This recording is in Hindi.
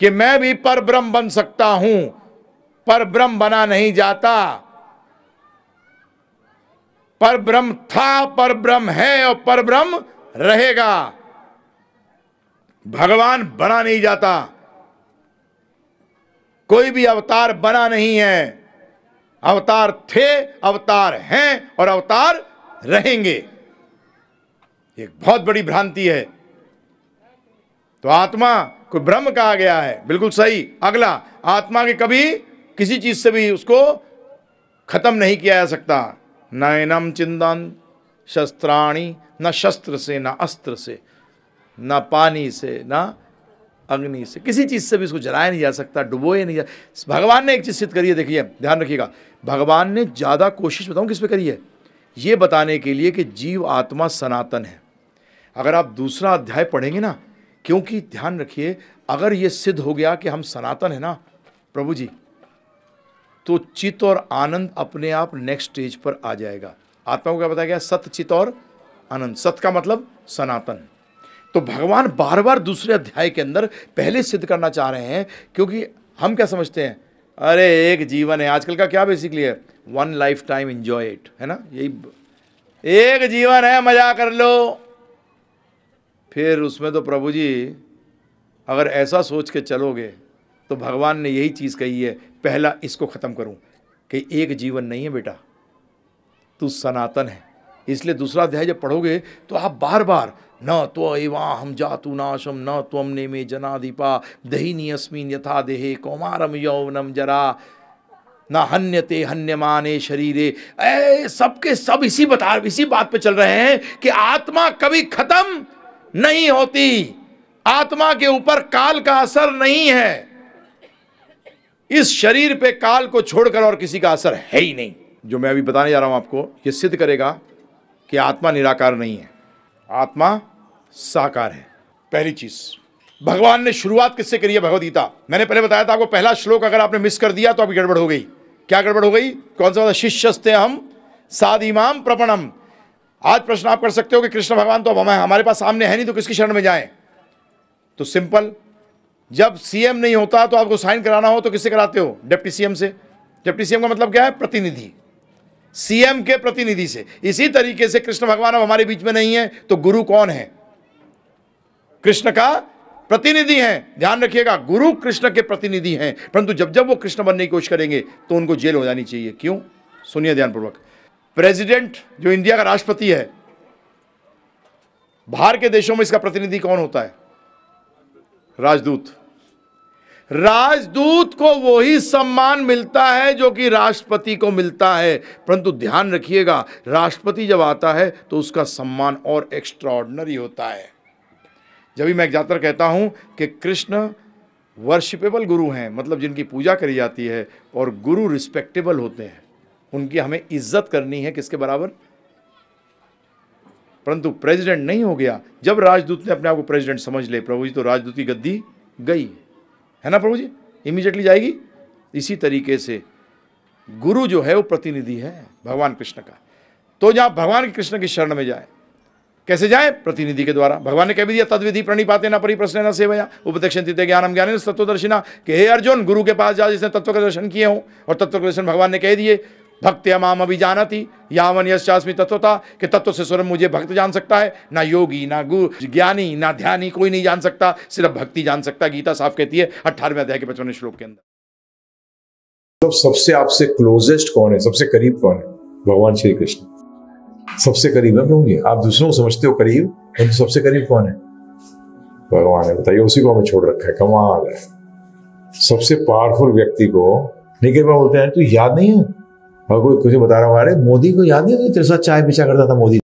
कि मैं भी पर ब्रह्म बन सकता हूं पर ब्रह्म बना नहीं जाता पर ब्रह्म था पर ब्रह्म है और पर ब्रह्म रहेगा भगवान बना नहीं जाता कोई भी अवतार बना नहीं है अवतार थे अवतार हैं और अवतार रहेंगे एक बहुत बड़ी भ्रांति है तो आत्मा को ब्रह्म कहा गया है बिल्कुल सही अगला आत्मा के कभी किसी चीज़ से भी उसको खत्म नहीं किया जा सकता न इनम चिंदन शस्त्राणी न शस्त्र से न अस्त्र से न पानी से न अग्नि से किसी चीज़ से भी इसको जलाया नहीं जा सकता डुबोया नहीं जा भगवान ने एक चीज़ सिद्ध करी है देखिए ध्यान रखिएगा भगवान ने ज़्यादा कोशिश बताऊँ किस पे करी है ये बताने के लिए कि जीव आत्मा सनातन है अगर आप दूसरा अध्याय पढ़ेंगे ना क्योंकि ध्यान रखिए अगर ये सिद्ध हो गया कि हम सनातन है ना प्रभु जी तो चित और आनंद अपने आप नेक्स्ट स्टेज पर आ जाएगा आत्मा को क्या बताया गया सत चित और आनंद सत का मतलब सनातन तो भगवान बार बार दूसरे अध्याय के अंदर पहले सिद्ध करना चाह रहे हैं क्योंकि हम क्या समझते हैं अरे एक जीवन है आजकल का क्या बेसिकली है one lifetime enjoy it है ना यही एक जीवन है मजा कर लो फिर उसमें तो प्रभु जी अगर ऐसा सोच के चलोगे तो भगवान ने यही चीज़ कही है पहला इसको ख़त्म करूं कि एक जीवन नहीं है बेटा तू सनातन है इसलिए दूसरा अध्याय जब पढ़ोगे तो आप बार बार न तो एवा हम जातु नाशम न त्वम तो ने मे जनाधिपा अस्मिन यथा देहे कौमारम यौवनम जरा न हन्य हन्यते हन्यमाने शरीरे ए सबके सब इसी बता इसी बात पे चल रहे हैं कि आत्मा कभी खत्म नहीं होती आत्मा के ऊपर काल का असर नहीं है इस शरीर पे काल को छोड़कर और किसी का असर है ही नहीं जो मैं अभी बताने जा रहा हूं आपको यह सिद्ध करेगा कि आत्मा निराकार नहीं है आत्मा साकार है पहली चीज भगवान ने शुरुआत किससे करी है भगवदगीता मैंने पहले बताया था आपको पहला श्लोक अगर आपने मिस कर दिया तो अभी गड़बड़ हो गई क्या गड़बड़ हो गई कौन सा शिष्य हम सादिमाम प्रपणम आज प्रश्न आप कर सकते हो कि कृष्ण भगवान तो अब हमारे पास सामने है नहीं तो किसकी शरण में जाए तो सिंपल जब सीएम नहीं होता तो आपको साइन कराना हो तो किससे कराते हो डिप्टी सीएम से डिप्टी सीएम का मतलब क्या है प्रतिनिधि सीएम के प्रतिनिधि से इसी तरीके से कृष्ण भगवान अब हमारे बीच में नहीं है तो गुरु कौन है कृष्ण का प्रतिनिधि है ध्यान रखिएगा गुरु कृष्ण के प्रतिनिधि हैं परंतु जब जब वो कृष्ण बनने की कोशिश करेंगे तो उनको जेल हो जानी चाहिए क्यों सुनिए ध्यानपूर्वक प्रेसिडेंट जो इंडिया का राष्ट्रपति है बाहर के देशों में इसका प्रतिनिधि कौन होता है राजदूत राजदूत को वही सम्मान मिलता है जो कि राष्ट्रपति को मिलता है परंतु ध्यान रखिएगा राष्ट्रपति जब आता है तो उसका सम्मान और एक्स्ट्राऑर्डनरी होता है जब भी मैं ज़्यादातर कहता हूं कि कृष्ण वर्शिपेबल गुरु हैं मतलब जिनकी पूजा करी जाती है और गुरु रिस्पेक्टेबल होते हैं उनकी हमें इज्जत करनी है किसके बराबर परंतु प्रेसिडेंट नहीं हो गया जब राजदूत ने अपने आप को प्रेसिडेंट समझ ले प्रभु जी तो राजदूत की गद्दी गई है ना प्रभु जी इमीजिएटली जाएगी इसी तरीके से गुरु जो है वो प्रतिनिधि है भगवान कृष्ण का तो जहां भगवान कृष्ण की शरण में जाए कैसे जाए प्रतिनिधि के द्वारा भगवान ने कह भी दिया तद्विधि प्रणिपाते ना प्रश्न न सेवया उपदक्षिण ज्ञान ज्ञानम ज्ञान तत्वदर्शिना के हे अर्जुन गुरु के पास जा जिसने तत्व का दर्शन किए हों और तत्व का दर्शन भगवान ने कह दिए भक्त माम अभी जाना थी यावन यश्चास्मी तत्वता कि तत्व से स्वयं मुझे भक्त जान सकता है ना योगी ना गुरु ज्ञानी ना ध्यानी कोई नहीं जान सकता सिर्फ भक्ति जान सकता गीता साफ कहती है अठारहवें अध्याय के पचवन श्लोक के अंदर तो सबसे आपसे क्लोजेस्ट कौन है सबसे करीब कौन है भगवान श्री कृष्ण सबसे करीब है प्रभु जी आप दूसरों को समझते हो करीब तो सबसे करीब कौन है भगवान है बताइए उसी को हमें छोड़ रखा है कमाल है सबसे पावरफुल व्यक्ति को नहीं कई बार बोलते हैं तो याद नहीं है और कोई कुछ बता रहा हूँ अरे मोदी को याद नहीं तेरे साथ चाय पीछा करता था मोदी